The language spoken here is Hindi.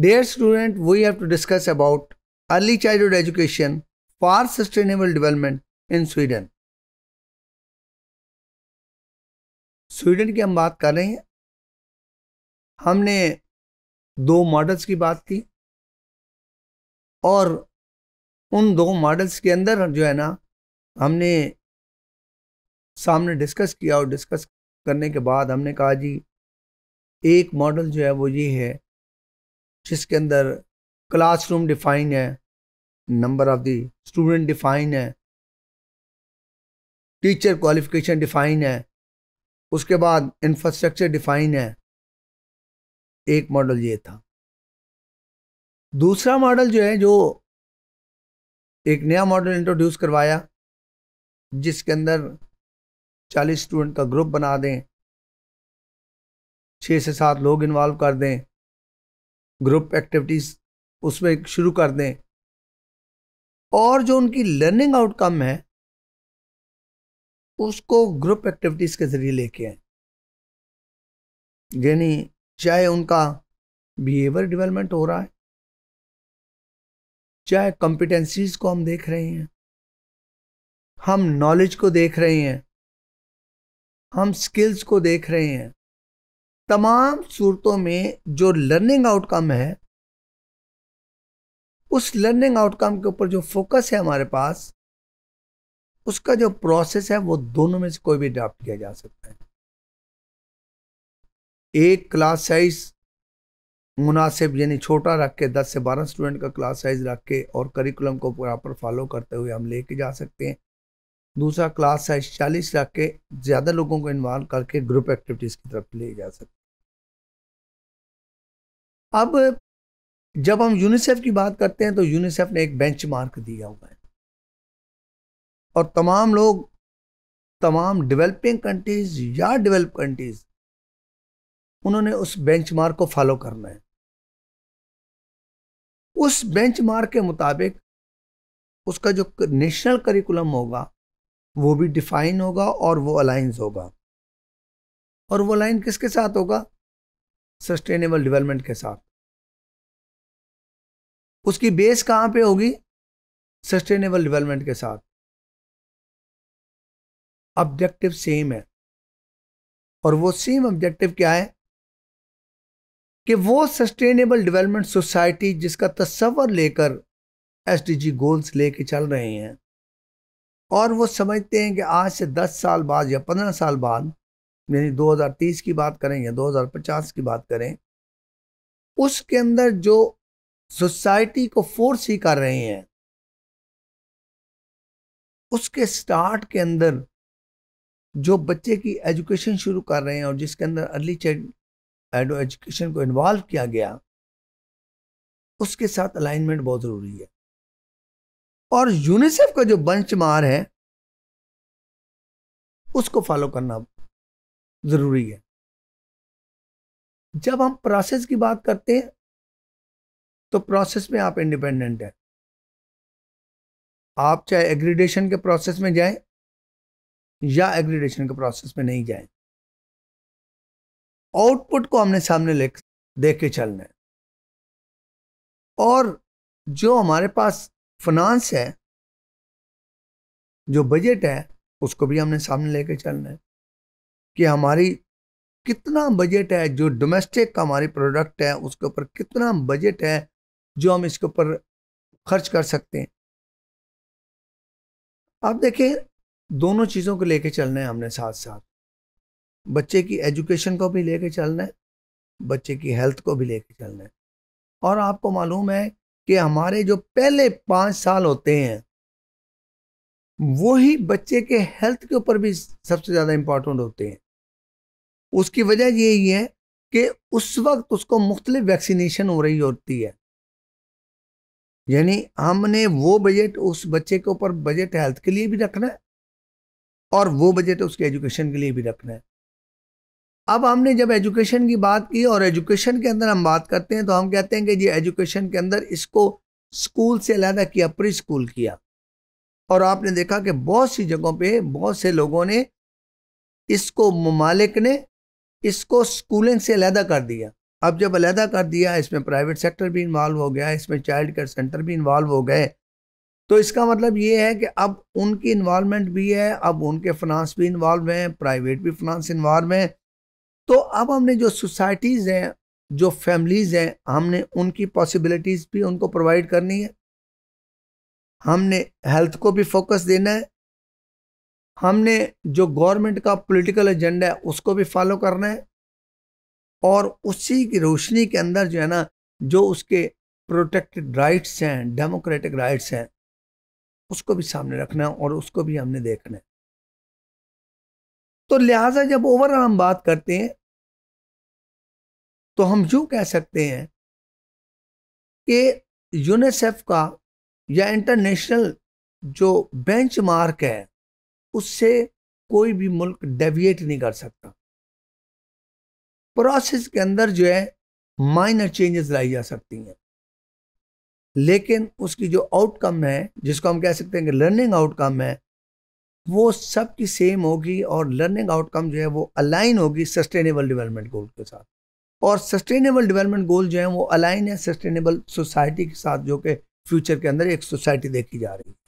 dare student we have to discuss about early childhood education for sustainable development in Sweden Sweden की हम बात कर रहे हैं हमने दो मॉडल्स की बात की और उन दो मॉडल्स के अंदर जो है ना हमने सामने डिस्कस किया और डिस्कस करने के बाद हमने कहा जी एक मॉडल जो है वो ये है जिसके अंदर क्लासरूम डिफाइन है number of the student define है टीचर क्वालिफिकेशन डिफाइन है उसके बाद इंफ्रास्ट्रक्चर डिफाइन है एक मॉडल ये था दूसरा मॉडल जो है जो एक नया मॉडल इंट्रोड्यूस करवाया जिसके अंदर 40 स्टूडेंट का ग्रुप बना दें छः से सात लोग इन्वॉल्व कर दें ग्रुप एक्टिविटीज़ उसमें शुरू कर दें और जो उनकी लर्निंग आउटकम है उसको ग्रुप एक्टिविटीज़ के ज़रिए लेके आए यानी चाहे उनका बिहेवियर डेवलपमेंट हो रहा है चाहे कॉम्पिटेंसीज को हम देख रहे हैं हम नॉलेज को देख रहे हैं हम स्किल्स को देख रहे हैं तमाम सूरतों में जो लर्निंग आउटकम है उस लर्निंग आउटकम के ऊपर जो फोकस है हमारे पास उसका जो प्रोसेस है वो दोनों में से कोई भी अडाप्ट किया जा सकता है एक क्लास साइज मुनासिब यानी छोटा रख के 10 से 12 स्टूडेंट का क्लास साइज रख के और करिकुलम को प्रॉपर फॉलो करते हुए हम लेके जा सकते हैं दूसरा क्लास साइज चालीस रख के ज़्यादा लोगों को इन्वॉल्व करके ग्रुप एक्टिविटीज़ की तरफ ले जा सकते अब जब हम यूनिसेफ की बात करते हैं तो यूनिसेफ ने एक बेंच मार्क दिया हुआ है और तमाम लोग तमाम डेवलपिंग कंट्रीज़ या डेवलप कंट्रीज़ उन्होंने उस बेंच मार्क को फॉलो करना है उस बेंच मार्क के मुताबिक उसका जो नेशनल करिकुलम होगा वो भी डिफाइन होगा और वो अलाइंस होगा और वो अलाइन किसके साथ होगा सस्टेनेबल डेवलपमेंट के साथ उसकी बेस कहाँ पे होगी सस्टेनेबल डेवलपमेंट के साथ ऑब्जेक्टिव सेम है और वो सेम ऑब्जेक्टिव क्या है कि वो सस्टेनेबल डेवलपमेंट सोसाइटी जिसका तस्वर लेकर एसडीजी गोल्स लेके चल रहे हैं और वो समझते हैं कि आज से 10 साल बाद या 15 साल बाद यानी 2030 की बात करें या 2050 की बात करें उसके अंदर जो सोसाइटी को फोर्स ही कर रहे हैं उसके स्टार्ट के अंदर जो बच्चे की एजुकेशन शुरू कर रहे हैं और जिसके अंदर अर्ली चाइल्ड एडो एजुकेशन को इन्वॉल्व किया गया उसके साथ अलाइनमेंट बहुत ज़रूरी है और यूनिसेफ का जो मार है उसको फॉलो करना ज़रूरी है जब हम प्रोसेस की बात करते हैं तो प्रोसेस में आप इंडिपेंडेंट हैं आप चाहे एग्रीडेशन के प्रोसेस में जाएं या एग्रीडेशन के प्रोसेस में नहीं जाएं आउटपुट को हमने सामने ले देख के चलना है और जो हमारे पास फाइनेंस है जो बजट है उसको भी हमने सामने लेके चलना है कि हमारी कितना बजट है जो डोमेस्टिक का हमारी प्रोडक्ट है उसके ऊपर कितना बजट है जो हम इसके ऊपर खर्च कर सकते हैं आप देखें दोनों चीज़ों को लेके चलना है हमने साथ साथ बच्चे की एजुकेशन को भी लेके चलना है बच्चे की हेल्थ को भी लेके चलना है और आपको मालूम है कि हमारे जो पहले पाँच साल होते हैं वो ही बच्चे के हेल्थ के ऊपर भी सबसे ज़्यादा इम्पॉर्टेंट होते हैं उसकी वजह यही है कि उस वक्त उसको मुख्तलिफ वैक्सीनेशन हो रही होती है यानी हमने वो बजट उस बच्चे के ऊपर बजट हेल्थ के लिए भी रखना है और वो बजट उसके एजुकेशन के लिए भी रखना है अब हमने जब एजुकेशन की बात की और एजुकेशन के अंदर हम बात करते हैं तो हम कहते हैं कि जी एजुकेशन के अंदर इसको स्कूल से अलहदा किया प्री स्कूल किया और आपने देखा कि बहुत सी जगहों पे बहुत से लोगों ने इसको ममालिक ने इसको स्कूलिंग से अलहदा कर दिया अब जब अलहदा कर दिया इसमें प्राइवेट सेक्टर भी इन्वॉल्व हो गया इसमें चाइल्ड केयर सेंटर भी इन्वॉल्व हो गए तो इसका मतलब ये है कि अब उनकी इन्वॉलमेंट भी है अब उनके फिनांस भी इन्वॉल्व हैं प्राइवेट भी फिनांस इन्वॉल्व हैं तो अब हमने जो सोसाइटीज़ हैं जो फैमिलीज़ हैं हमने उनकी पॉसिबिलिटीज़ भी उनको प्रोवाइड करनी है हमने हेल्थ को भी फोकस देना है हमने जो गवर्नमेंट का पॉलिटिकल एजेंडा है उसको भी फॉलो करना है और उसी की रोशनी के अंदर जो है ना जो उसके प्रोटेक्टेड राइट्स हैं डेमोक्रेटिक राइट्स हैं उसको भी सामने रखना है और उसको भी हमने देखना है तो लिहाजा जब ओवरऑल हम बात करते हैं तो हम यूँ कह सकते हैं कि यूनिसेफ का या इंटरनेशनल जो बेंचमार्क है उससे कोई भी मुल्क डेविएट नहीं कर सकता प्रोसेस के अंदर जो है माइनर चेंजेस लाई जा सकती हैं लेकिन उसकी जो आउटकम है जिसको हम कह सकते हैं कि लर्निंग आउटकम है वो सब की सेम होगी और लर्निंग आउटकम जो है वो अलाइन होगी सस्टेनेबल डेवलपमेंट गोल के साथ और सस्टेनेबल डेवलपमेंट गोल जो है वो अलाइन है सस्टेनेबल सोसाइटी के साथ जो कि फ्यूचर के अंदर एक सोसाइटी देखी जा रही है